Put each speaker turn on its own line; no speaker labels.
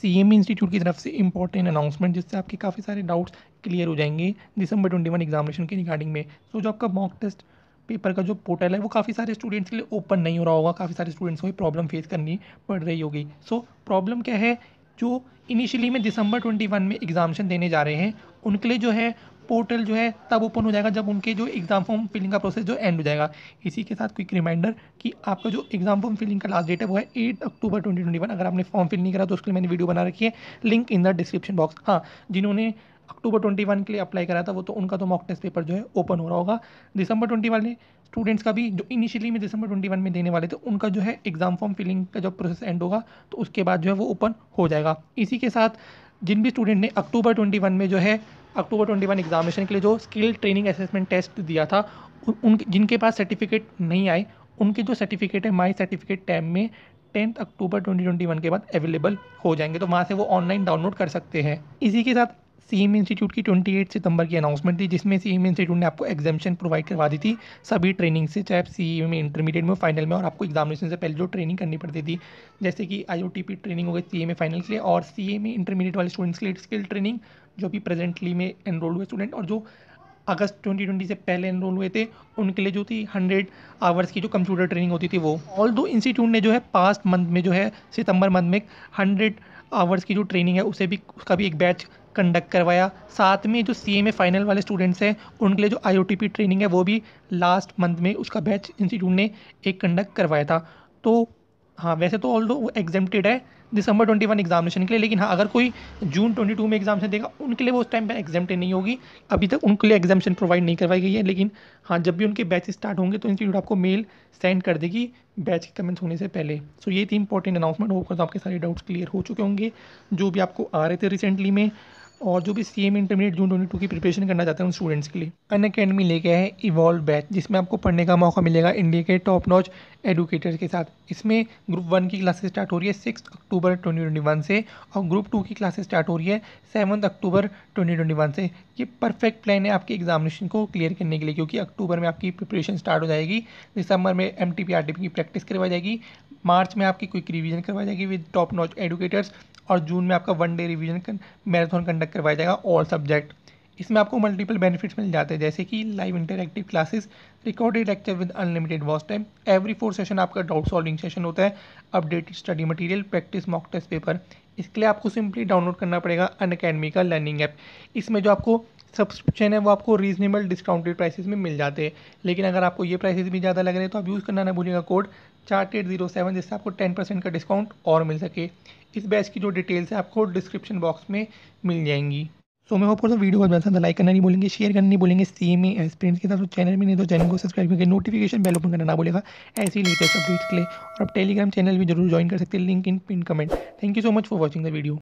C M institute की तरफ से इंपॉर्टेंट अनाउंसमेंट जिससे आपके काफ़ी सारे डाउट्स क्लियर हो जाएंगे दिसंबर ट्वेंटी वन एग्जामिनेशन के रिगार्डिंग में सो so, जो आपका मॉक टेस्ट पेपर का जो पोर्टल है वो काफ़ी सारे स्टूडेंट्स के लिए ओपन नहीं हो रहा होगा काफ़ी सारे स्टूडेंट्स को ये प्रॉब्लम फेस करनी पड़ रही होगी सो so, प्रॉब्लम क्या है जो इनिशियली में दिसंबर वन में एग्जामेशन देने जा रहे हैं उनके लिए जो है पोर्टल जो है तब ओपन हो जाएगा जब उनके जो एग्ज़ाम फॉर्म फिलिंग का प्रोसेस जो एंड हो जाएगा इसी के साथ क्विक रिमाइंडर कि आपका जो एग्ज़ाम फॉर्म फिलिंग का लास्ट डेट है वो है eight October twenty twenty one अगर आपने फॉर्म फिल नहीं करा तो उसके लिए मैंने वीडियो बना रखी है link in the description box हाँ जिन्होंने अक्टूबर ट्वेंटी वन के लिए अप्लाई करा था वो तो उनका तो मॉक टेस्ट पेपर जो है ओपन हो रहा होगा दिसंबर ट्वेंटी वाले स्टूडेंट्स का भी जो इनिशियली में दिसंबर ट्वेंटी वन में देने वाले थे उनका जो है एग्ज़ाम फॉर्म फिलिंग का जब प्रोसेस एंड होगा तो उसके बाद जो है वो ओपन हो जाएगा इसी के साथ जिन भी स्टूडेंट ने अक्टूबर ट्वेंटी वन में जो है अक्टूबर 21 एग्जामिनेशन के लिए जो स्किल ट्रेनिंग असेसमेंट टेस्ट दिया था उन जिनके पास सर्टिफिकेट नहीं आए उनके जो सर्टिफिकेट है माई सर्टिफिकेट टैब में टेंथ अक्टूबर 2021 के बाद अवेलेबल हो जाएंगे तो वहाँ से वो ऑनलाइन डाउनलोड कर सकते हैं इसी के साथ सी एम इंस्टीट्यूट की 28 सितंबर की अनाउंसमेंट थी जिसमें सी एम इंस्टीट्यूट ने आपको एग्जामेशन प्रोवाइड करवा दी थी सभी ट्रेनिंग से चाहे आप सी ए e में इंटरमीडिएट में फाइनल में और आपको एग्जामिनेशन से पहले जो ट्रेनिंग करनी पड़ती थी जैसे कि I O T P training हो गई सी ए में फाइनल के लिए और सी ए में इंटरमीडिएट वाले स्टूडेंट्स के लिए स्किल ट्रेनिंग जो भी प्रेजेंटली में एनरोल हुए स्टूडेंट और जो अगस्त 2020 से पहले एनरोल हुए थे उनके लिए जो थी हंड्रेड आवर्स की जो कंप्यूटर ट्रेनिंग होती थी वो ऑल दो इंस्टीट्यूट ने जो है पास्ट मंथ में जो है सितंबर मंथ में हंड्रेड आवर्स की जो ट्रेनिंग है उसे भी उसका भी एक बैच कंडक्ट करवाया साथ में जो सी ए फाइनल वाले स्टूडेंट्स हैं उनके लिए जो आई ट्रेनिंग है वो भी लास्ट मंथ में उसका बैच इंस्टीट्यूट ने एक कंडक्ट करवाया था तो हाँ वैसे तो ऑल दो एग्जेम्प्टेड है दिसंबर 21 एग्जामिनेशन के लिए लेकिन हाँ अगर कोई जून 22 में एग्जामिनेशन देगा उनके लिए वो उस टाइम पर एग्जामटेड नहीं होगी अभी तक उनके लिए एग्जामेशन प्रोवाइड नहीं करवाई गई है लेकिन हाँ जब भी उनके बैच स्टार्ट होंगे तो इंस्टीट्यूट आपको मेल सेंड कर देगी बैच के कमेंट्स होने से पहले सो so, ये थी इंपॉर्टेंट अनाउंसमेंट होकर तो आपके सारे डाउट्स क्लियर हो चुके होंगे जो भी आपको आ रहे थे रिसेंटली में और जो भी C M intermediate June twenty two की प्रिपरेशन करना चाहते हैं उन स्टूडेंट्स के लिए अन अकेडमी लेके है इवॉल्व बैच जिसमें आपको पढ़ने का मौका मिलेगा इंडिया के टॉप नॉच एडुकेटर्स के साथ इसमें ग्रुप वन की क्लासेस स्टार्ट हो रही है six October twenty twenty one से और ग्रुप टू की क्लासेस स्टार्ट हो रही है seventh October twenty twenty one से ये परफेक्ट प्लान है आपके एग्जामिनेशन को क्लियर करने के लिए क्योंकि अक्टूबर में आपकी प्रिपरेशन स्टार्ट हो जाएगी दिसंबर में M T P R T P की प्रैक्टिस करवाई जाएगी मार्च में आपकी क्विक रिविजन करवाई जाएगी विद टॉप नॉच एडुकेटर्स और जून में आपका one day revision marathon conduct करवाया जाएगा ऑल सब्जेक्ट इसमें आपको मल्टीपल बेनिफिट्स मिल जाते हैं जैसे कि live interactive classes recorded lecture with unlimited views time every four session आपका डाउट सॉल्विंग सेशन होता है updated study material practice mock test paper इसके लिए आपको सिंपली डाउनलोड करना पड़ेगा अन अकेडमी का लर्निंग ऐप इसमें जो आपको सब्सक्रिप्शन है वो आपको रीजनेबल डिस्काउंटेड प्राइसेस में मिल जाते हैं लेकिन अगर आपको ये प्राइसेस भी ज़्यादा लग रहे हैं तो आप यूज़ करना ना भूलिएगा कोड चार एट जीरो सेवन जिससे आपको टेन परसेंट का डिस्काउंट और मिल सके इस बैच की जो डिटेल्स है आपको डिस्क्रिप्शन बॉक्स में मिल जाएंगी सो मैं होप वीडियो बहुत पसंद लाइक करना नहीं बोलेंगे शेयर करना नहीं बोलेंगे सेम ही एक्सपीरियंस के साथ चैनल में नहीं तो चैनल को सब्सक्राइब करके नोटिफिकेशन बेल ओपन करना ना बोलेगा ऐसे ही लेटेस्ट अपडेट्स के लिए और आप टेलीग्राम चैनल भी जरूर ज्वाइन कर सकते हैं link in pin comment thank you so much for watching the video